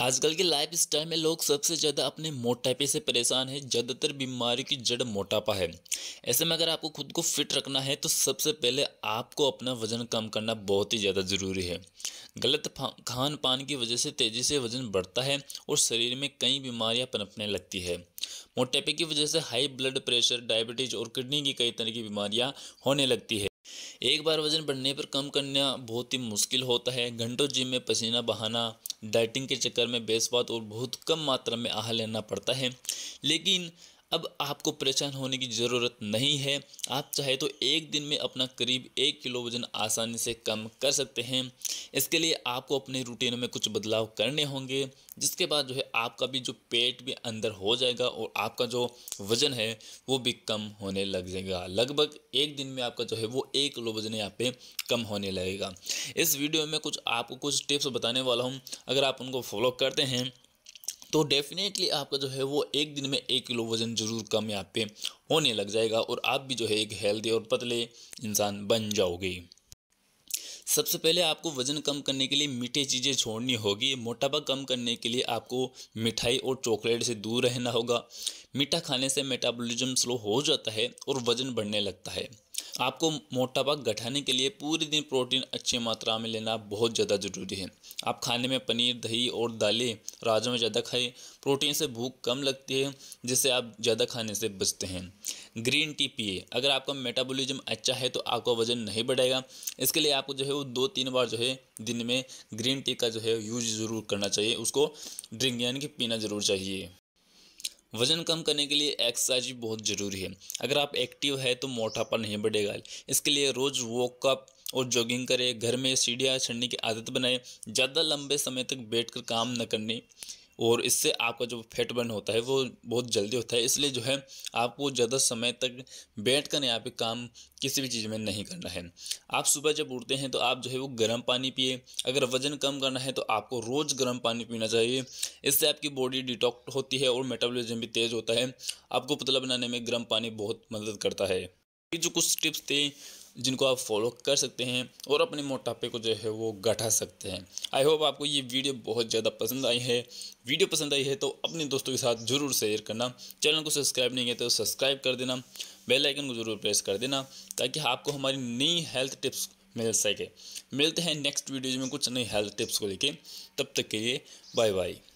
आजकल के life style में लोग सबसे ज़्यादा अपने मोटापे से परेशान हैं ज़्यादातर बीमारी की जड़ मोटापा है ऐसे में अगर आपको खुद को फिट रखना है तो सबसे पहले आपको अपना वज़न कम करना बहुत ही ज़्यादा ज़रूरी है गलत खान पान की वजह से तेज़ी से वज़न बढ़ता है और शरीर में कई बीमारियाँ पनपने लगती है मोटापे की वजह से हाई ब्लड प्रेशर डायबिटीज़ और किडनी की कई तरह की बीमारियाँ होने लगती है एक बार वज़न बढ़ने पर कम करना बहुत ही मुश्किल होता है घंटों जिम में पसीना बहाना डाइटिंग के चक्कर में बात और बहुत कम मात्रा में आहार लेना पड़ता है लेकिन अब आपको परेशान होने की ज़रूरत नहीं है आप चाहे तो एक दिन में अपना करीब एक किलो वज़न आसानी से कम कर सकते हैं इसके लिए आपको अपने रूटीन में कुछ बदलाव करने होंगे जिसके बाद जो है आपका भी जो पेट भी अंदर हो जाएगा और आपका जो वज़न है वो भी कम होने लग जाएगा लगभग एक दिन में आपका जो है वो एक किलो वज़न यहाँ पे कम होने लगेगा इस वीडियो में कुछ आपको कुछ टिप्स बताने वाला हूँ अगर आप उनको फॉलो करते हैं तो डेफिनेटली आपका जो है वो एक दिन में एक किलो वज़न ज़रूर कम यहाँ पे होने लग जाएगा और आप भी जो है एक हेल्दी और पतले इंसान बन जाओगे सबसे पहले आपको वजन कम करने के लिए मीठी चीज़ें छोड़नी होगी मोटापा कम करने के लिए आपको मिठाई और चॉकलेट से दूर रहना होगा मीठा खाने से मेटाबॉलिज्म स्लो हो जाता है और वजन बढ़ने लगता है आपको मोटापा घटाने के लिए पूरे दिन प्रोटीन अच्छी मात्रा में लेना बहुत ज़्यादा ज़रूरी है आप खाने में पनीर दही और दालें राजों में ज़्यादा खाएं प्रोटीन से भूख कम लगती है जिससे आप ज़्यादा खाने से बचते हैं ग्रीन टी पिए अगर आपका मेटाबॉलिज्म अच्छा है तो आपका वजन नहीं बढ़ेगा इसके लिए आपको जो है वो दो तीन बार जो है दिन में ग्रीन टी का जो है यूज ज़रूर करना चाहिए उसको ड्रिंक यानी कि पीना ज़रूर चाहिए वजन कम करने के लिए एक्सरसाइज भी बहुत ज़रूरी है अगर आप एक्टिव है तो मोटापा नहीं बढ़ेगा इसके लिए रोज़ वॉकअप और जॉगिंग करें घर में सीढ़ियाँ चढ़ने की आदत बनाएं ज़्यादा लंबे समय तक बैठकर काम न करने और इससे आपका जो फैट बर्न होता है वो बहुत जल्दी होता है इसलिए जो है आपको ज़्यादा समय तक बैठ कर यहाँ पे काम किसी भी चीज़ में नहीं करना है आप सुबह जब उठते हैं तो आप जो है वो गर्म पानी पिए अगर वज़न कम करना है तो आपको रोज़ गर्म पानी पीना चाहिए इससे आपकी बॉडी डिटॉक्ट होती है और मेटाबोलिज्म भी तेज़ होता है आपको पतला बनाने में गर्म पानी बहुत मदद करता है ये जो कुछ टिप्स थे जिनको आप फॉलो कर सकते हैं और अपने मोटापे को जो है वो घटा सकते हैं आई होप आपको ये वीडियो बहुत ज़्यादा पसंद आई है वीडियो पसंद आई है तो अपने दोस्तों के साथ ज़रूर शेयर करना चैनल को सब्सक्राइब नहीं किया तो सब्सक्राइब कर देना बेल आइकन को ज़रूर प्रेस कर देना ताकि आपको हमारी नई हेल्थ टिप्स मिल सके मिलते हैं नेक्स्ट वीडियो में कुछ नई हेल्थ टिप्स को लेकर तब तक के लिए बाय बाय